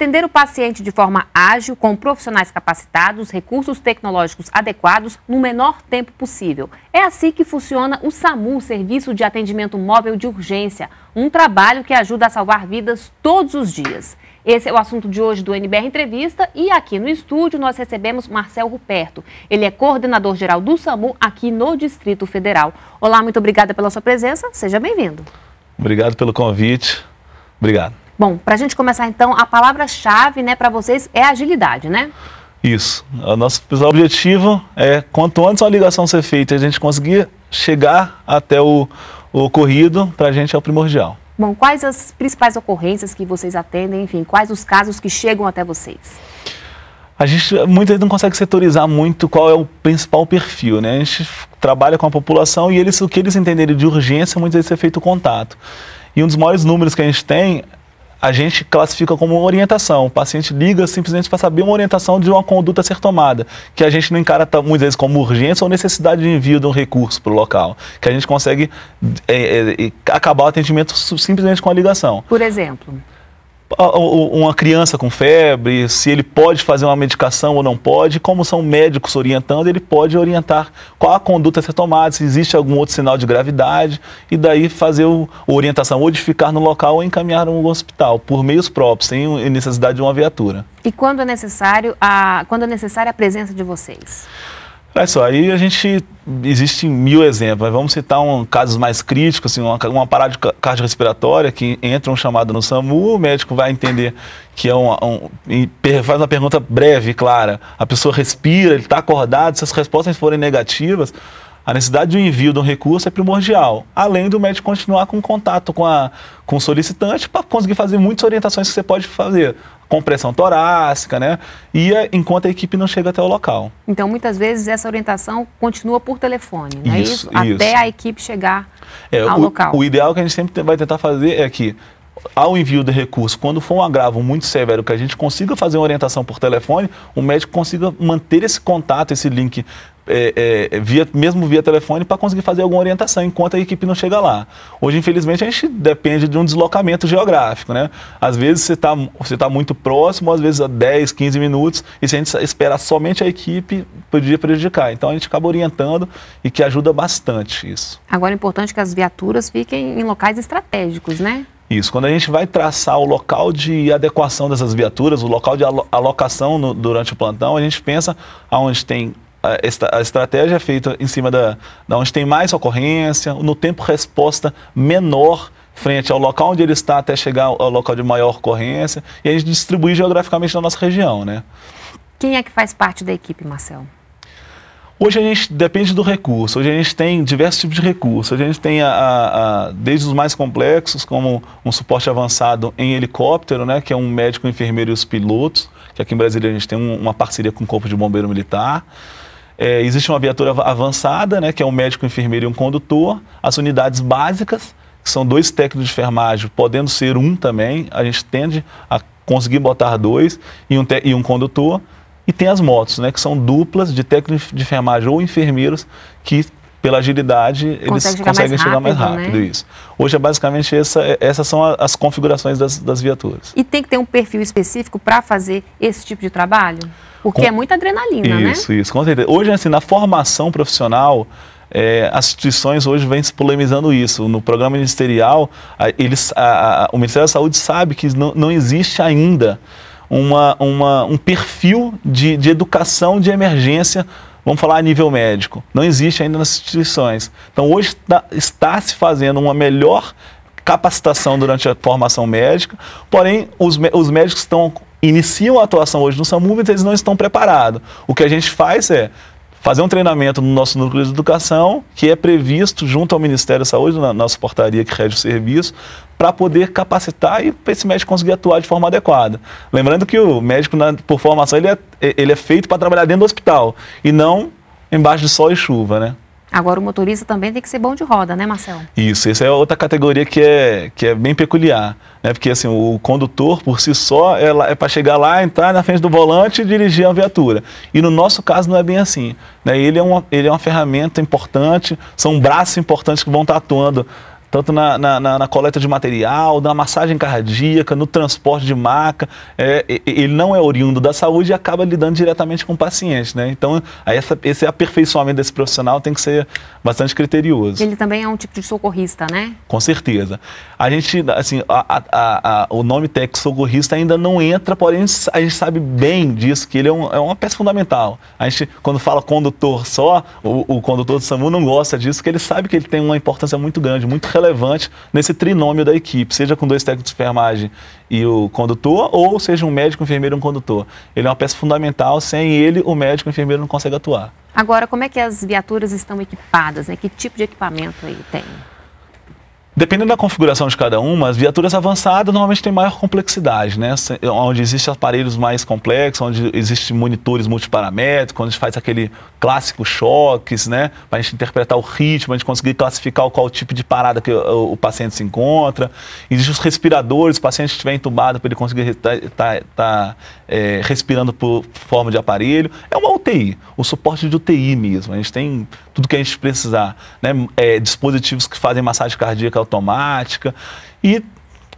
Atender o paciente de forma ágil, com profissionais capacitados, recursos tecnológicos adequados, no menor tempo possível. É assim que funciona o SAMU, Serviço de Atendimento Móvel de Urgência, um trabalho que ajuda a salvar vidas todos os dias. Esse é o assunto de hoje do NBR Entrevista e aqui no estúdio nós recebemos Marcel Ruperto. Ele é coordenador geral do SAMU aqui no Distrito Federal. Olá, muito obrigada pela sua presença, seja bem-vindo. Obrigado pelo convite. Obrigado. Bom, para a gente começar então, a palavra-chave né, para vocês é agilidade, né? Isso. O nosso objetivo é, quanto antes uma ligação ser feita, a gente conseguir chegar até o, o ocorrido, para a gente é o primordial. Bom, quais as principais ocorrências que vocês atendem, enfim, quais os casos que chegam até vocês? A gente muitas vezes não consegue setorizar muito qual é o principal perfil, né? A gente trabalha com a população e eles, o que eles entenderem de urgência, muitas vezes é feito contato. E um dos maiores números que a gente tem a gente classifica como orientação. O paciente liga simplesmente para saber uma orientação de uma conduta a ser tomada, que a gente não encara muitas vezes como urgência ou necessidade de envio de um recurso para o local, que a gente consegue é, é, acabar o atendimento simplesmente com a ligação. Por exemplo? uma criança com febre, se ele pode fazer uma medicação ou não pode, como são médicos orientando, ele pode orientar qual a conduta a ser tomada, se existe algum outro sinal de gravidade, e daí fazer o, a orientação ou de ficar no local ou encaminhar no hospital, por meios próprios, sem necessidade de uma viatura. E quando é necessário a, quando é necessária a presença de vocês? Olha só, aí a gente. Existem mil exemplos, mas vamos citar um, casos mais críticos, assim, uma, uma parada cardiorrespiratória que entra um chamado no SAMU, o médico vai entender que é um, um faz uma pergunta breve, clara. A pessoa respira, ele está acordado, se as respostas forem negativas, a necessidade de um envio de um recurso é primordial, além do médico continuar com contato com, a, com o solicitante para conseguir fazer muitas orientações que você pode fazer, compressão torácica, né? E é enquanto a equipe não chega até o local. Então, muitas vezes, essa orientação continua por telefone, não é isso? isso? isso. Até a equipe chegar é, ao o, local. O ideal que a gente sempre vai tentar fazer é que, ao envio de recurso, quando for um agravo muito severo, que a gente consiga fazer uma orientação por telefone, o médico consiga manter esse contato, esse link é, é, via, mesmo via telefone para conseguir fazer alguma orientação enquanto a equipe não chega lá. Hoje, infelizmente, a gente depende de um deslocamento geográfico, né? Às vezes você está você tá muito próximo, às vezes a 10, 15 minutos, e se a gente esperar somente a equipe, poderia prejudicar. Então a gente acaba orientando e que ajuda bastante isso. Agora é importante que as viaturas fiquem em locais estratégicos, né? Isso, quando a gente vai traçar o local de adequação dessas viaturas, o local de alocação no, durante o plantão, a gente pensa aonde tem a, a estratégia é feita em cima da, da onde tem mais ocorrência, no tempo resposta menor frente ao local onde ele está até chegar ao local de maior ocorrência e a gente distribui geograficamente na nossa região, né? Quem é que faz parte da equipe, Marcel Hoje a gente depende do recurso, hoje a gente tem diversos tipos de recursos. a gente tem a, a, a, desde os mais complexos, como um suporte avançado em helicóptero, né, que é um médico, enfermeiro e os pilotos, que aqui em Brasília a gente tem um, uma parceria com o Corpo de Bombeiro Militar. É, existe uma viatura avançada, né, que é um médico, um enfermeiro e um condutor. As unidades básicas, que são dois técnicos de enfermagem, podendo ser um também, a gente tende a conseguir botar dois e um, e um condutor. E tem as motos, né, que são duplas de técnico de enfermagem ou enfermeiros que pela agilidade, Consegue eles chegar conseguem mais chegar mais rápido. Né? Isso. Hoje é basicamente essa, é, essas são as configurações das, das viaturas. E tem que ter um perfil específico para fazer esse tipo de trabalho? Porque com... é muita adrenalina, isso, né? Isso, isso, com certeza. Hoje, assim, na formação profissional, é, as instituições hoje vêm se polemizando isso. No programa ministerial, a, eles, a, a, o Ministério da Saúde sabe que não, não existe ainda uma, uma, um perfil de, de educação de emergência vamos falar a nível médico. Não existe ainda nas instituições. Então, hoje tá, está se fazendo uma melhor capacitação durante a formação médica, porém os, os médicos estão iniciam a atuação hoje no SAMU, mas eles não estão preparados. O que a gente faz é fazer um treinamento no nosso núcleo de educação, que é previsto junto ao Ministério da Saúde, na nossa portaria que rege o serviço, para poder capacitar e esse médico conseguir atuar de forma adequada. Lembrando que o médico, na, por formação, ele é, ele é feito para trabalhar dentro do hospital e não embaixo de sol e chuva, né? Agora o motorista também tem que ser bom de roda, né, Marcelo? Isso, essa é outra categoria que é, que é bem peculiar, né? Porque assim, o condutor por si só é, é para chegar lá, entrar na frente do volante e dirigir a viatura. E no nosso caso não é bem assim. Né? Ele, é uma, ele é uma ferramenta importante, são braços importantes que vão estar atuando tanto na, na, na, na coleta de material, na massagem cardíaca, no transporte de maca. É, ele não é oriundo da saúde e acaba lidando diretamente com o paciente, né? Então, essa, esse aperfeiçoamento desse profissional tem que ser bastante criterioso. Ele também é um tipo de socorrista, né? Com certeza. A gente, assim, a, a, a, o nome técnico socorrista ainda não entra, porém a gente sabe bem disso, que ele é, um, é uma peça fundamental. A gente, quando fala condutor só, o, o condutor do SAMU não gosta disso, porque ele sabe que ele tem uma importância muito grande, muito relevante relevante nesse trinômio da equipe, seja com dois técnicos de enfermagem e o condutor, ou seja um médico, um enfermeiro e um condutor. Ele é uma peça fundamental, sem ele o médico e o enfermeiro não consegue atuar. Agora, como é que as viaturas estão equipadas? Né? Que tipo de equipamento aí tem? Dependendo da configuração de cada uma, as viaturas avançadas normalmente têm maior complexidade, né? Onde existem aparelhos mais complexos, onde existem monitores multiparamétricos, onde faz aquele clássico choques, né? Para a gente interpretar o ritmo, a gente conseguir classificar qual tipo de parada que o, o paciente se encontra. Existem os respiradores, o paciente estiver entubado para ele conseguir estar tá, tá, tá, é, respirando por forma de aparelho. É uma UTI, o suporte de UTI mesmo. A gente tem tudo que a gente precisar, né? É, dispositivos que fazem massagem cardíaca automática. E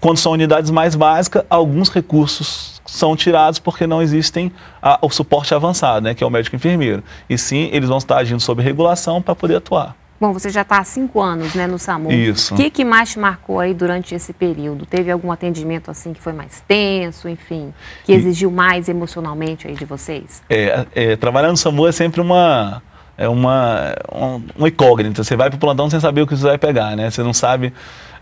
quando são unidades mais básicas, alguns recursos são tirados porque não existem a, ah, o suporte avançado, né, que é o médico enfermeiro. E sim, eles vão estar agindo sob regulação para poder atuar. Bom, você já está há cinco anos né, no SAMU. Isso. O que, que mais te marcou aí durante esse período? Teve algum atendimento assim que foi mais tenso, enfim, que exigiu mais emocionalmente aí de vocês? É, é trabalhar no SAMU é sempre uma, é uma, um, um incógnita. Você vai para o plantão sem saber o que você vai pegar, né? Você não sabe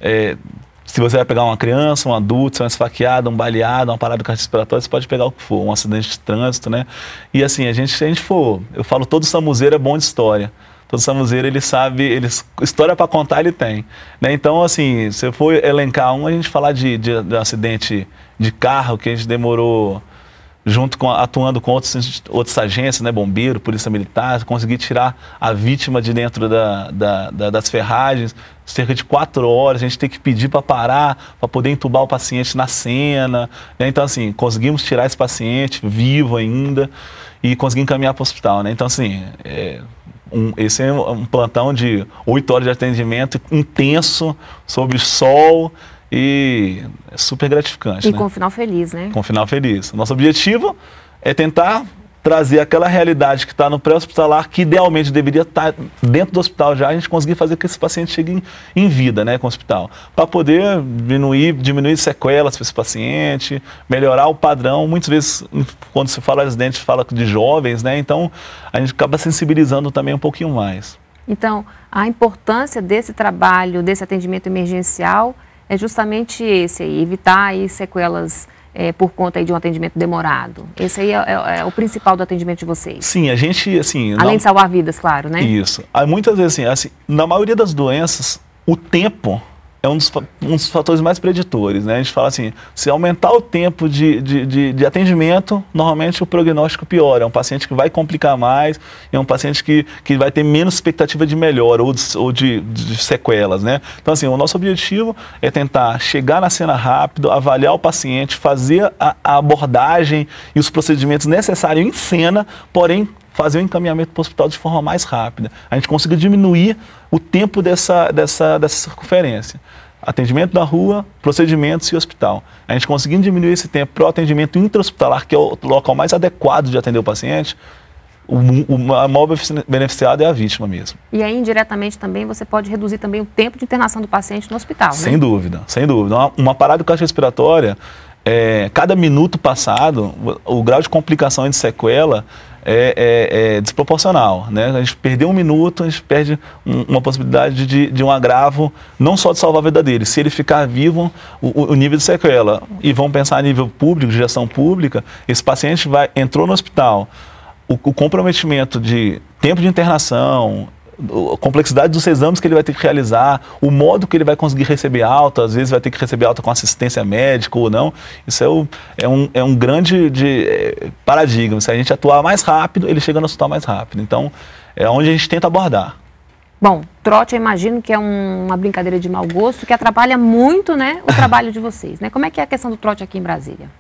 é, se você vai pegar uma criança, um adulto, se é um esfaqueado, um baleado, uma parada cardiorrespiratória, você pode pegar o que for, um acidente de trânsito, né? E assim, a gente, se a gente for, eu falo, todo samuzeiro é bom de história. Todo samuzeiro, ele sabe, ele, história para contar ele tem. Né? Então, assim, se eu for elencar um, a gente falar de, de, de um acidente de carro que a gente demorou junto com atuando com outros, outras agências, né, bombeiro, polícia militar, consegui tirar a vítima de dentro da, da, da, das ferragens, cerca de quatro horas, a gente tem que pedir para parar, para poder entubar o paciente na cena. Né? Então, assim, conseguimos tirar esse paciente vivo ainda e conseguir encaminhar para o hospital. Né? Então, assim, é, um, esse é um plantão de oito horas de atendimento intenso, sob sol, e é super gratificante. E né? com um final feliz, né? Com um final feliz. Nosso objetivo é tentar trazer aquela realidade que está no pré-hospitalar, que idealmente deveria estar tá dentro do hospital já, a gente conseguir fazer com que esse paciente chegue em, em vida né, com o hospital, para poder diminuir, diminuir sequelas para esse paciente, melhorar o padrão. Muitas vezes, quando se fala de residente, fala de jovens, né? então a gente acaba sensibilizando também um pouquinho mais. Então, a importância desse trabalho, desse atendimento emergencial é justamente esse aí, evitar aí sequelas é, por conta aí de um atendimento demorado. Esse aí é, é, é, o principal do atendimento de vocês. Sim, a gente, assim... Além na... de salvar vidas, claro, né? Isso. Aí, muitas vezes, assim, assim, na maioria das doenças, o tempo é um dos, um dos, fatores mais preditores. Né? A gente fala assim, se aumentar o tempo de, de, de, de, atendimento, normalmente o prognóstico piora. É um paciente que vai complicar mais, é um paciente que, que vai ter menos expectativa de melhora ou, de, ou de, de sequelas. Né? Então, assim, o nosso objetivo é tentar chegar na cena rápido, avaliar o paciente, fazer a, a abordagem e os procedimentos necessários em cena, porém fazer o encaminhamento para o hospital de forma mais rápida. A gente consiga diminuir o tempo dessa, dessa, dessa circunferência. Atendimento da rua, procedimentos e hospital. A gente conseguindo diminuir esse tempo para o atendimento intra-hospitalar, que é o local mais adequado de atender o paciente, o, o maior beneficiado é a vítima mesmo. E aí, indiretamente também, você pode reduzir também o tempo de internação do paciente no hospital, né? Sem dúvida, sem dúvida. Uma, uma parada cardiorrespiratória, é, cada minuto passado, o, o grau de complicação e de sequela é, é, é, desproporcional. Né? A gente perdeu um minuto, a gente perde um, uma possibilidade de, de um agravo, não só de salvar a vida dele, se ele ficar vivo, o, o nível de sequela. E vamos pensar a nível público, de gestão pública, esse paciente vai, entrou no hospital, o, o comprometimento de tempo de internação, a complexidade dos exames que ele vai ter que realizar, o modo que ele vai conseguir receber alta, às vezes vai ter que receber alta com assistência médica ou não. Isso é, o, é, um, é um grande de, é, paradigma. Se a gente atuar mais rápido, ele chega no hospital mais rápido. Então, é onde a gente tenta abordar. Bom, trote eu imagino que é um, uma brincadeira de mau gosto que atrapalha muito né, o trabalho de vocês. Né? Como é que é a questão do trote aqui em Brasília?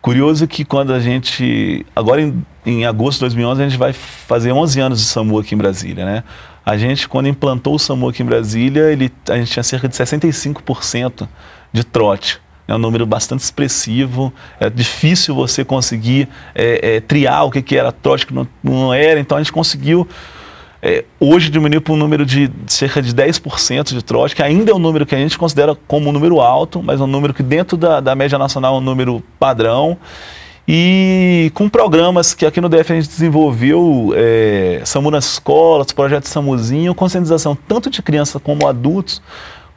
Curioso que quando a gente. Agora em em agosto de 2011 a gente vai fazer 11 anos de SAMU aqui em Brasília, né? A gente, quando implantou o SAMU aqui em Brasília, ele, a gente tinha cerca de 65% de trote. É um número bastante expressivo, é difícil você conseguir é, é, triar o que, que era trote, o que não, não era. Então a gente conseguiu é, hoje diminuir para um número de cerca de 10% de trote, que ainda é um número que a gente considera como um número alto, mas é um número que dentro da, da média nacional é um número padrão. E com programas que aqui no DF a gente desenvolveu, é, SAMU nas escolas, projeto SAMUzinho, conscientização tanto de criança como adultos,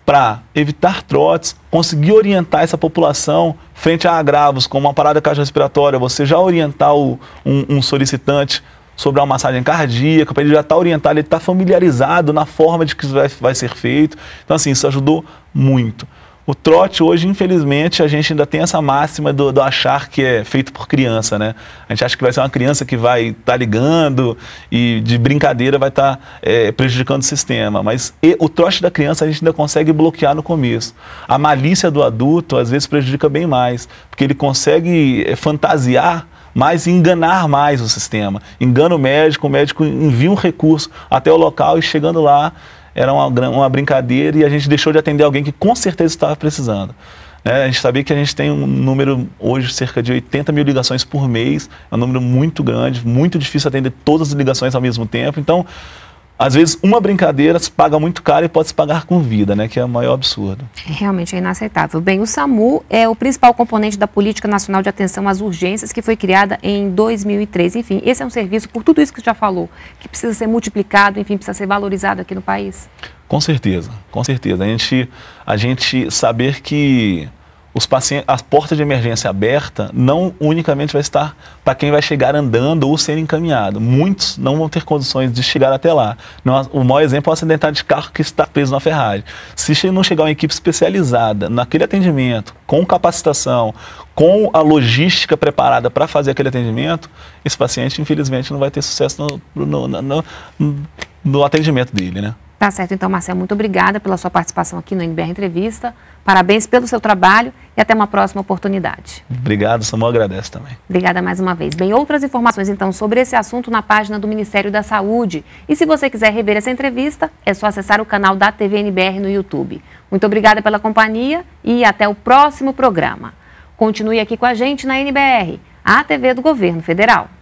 para evitar trotes, conseguir orientar essa população frente a agravos, como uma parada caixa respiratória, você já orientar o, um, um, solicitante sobre uma massagem cardíaca, para ele já estar tá orientado, ele estar tá familiarizado na forma de que isso vai, vai ser feito. Então, assim, isso ajudou muito. O trote hoje, infelizmente, a gente ainda tem essa máxima do, do achar que é feito por criança, né? A gente acha que vai ser uma criança que vai estar tá ligando e de brincadeira vai estar tá, é, prejudicando o sistema. Mas e, o trote da criança a gente ainda consegue bloquear no começo. A malícia do adulto às vezes prejudica bem mais, porque ele consegue é, fantasiar mais, enganar mais o sistema. Engana o médico, o médico envia um recurso até o local e chegando lá era uma, uma brincadeira e a gente deixou de atender alguém que com certeza estava precisando. Né? a gente sabia que a gente tem um número hoje cerca de 80 mil ligações por mês, é um número muito grande, muito difícil atender todas as ligações ao mesmo tempo. Então, às vezes uma brincadeira se paga muito caro e pode se pagar com vida, né? Que é o maior absurdo. É realmente é inaceitável. Bem, o SAMU é o principal componente da Política Nacional de Atenção às Urgências, que foi criada em 2003. Enfim, esse é um serviço, por tudo isso que já falou, que precisa ser multiplicado, enfim, precisa ser valorizado aqui no país? Com certeza, com certeza. A gente, a gente saber que os pacientes, a porta de emergência aberta não unicamente vai estar para quem vai chegar andando ou ser encaminhado. Muitos não vão ter condições de chegar até lá. Não, o maior exemplo é o acidentado de carro que está preso na Ferrari Se não chegar uma equipe especializada naquele atendimento, com capacitação, com a logística preparada para fazer aquele atendimento, esse paciente, infelizmente, não vai ter sucesso no, no, no, no atendimento dele, né? Tá certo, então, Marcelo, muito obrigada pela sua participação aqui no NBR Entrevista. Parabéns pelo seu trabalho e até uma próxima oportunidade. Obrigado, Samuel, agradece também. Obrigada mais uma vez. Bem, outras informações então sobre esse assunto na página do Ministério da Saúde. E se você quiser rever essa entrevista, é só acessar o canal da TVNBR no YouTube. Muito obrigada pela companhia e até o próximo programa. Continue aqui com a gente na NBR, a TV do Governo Federal.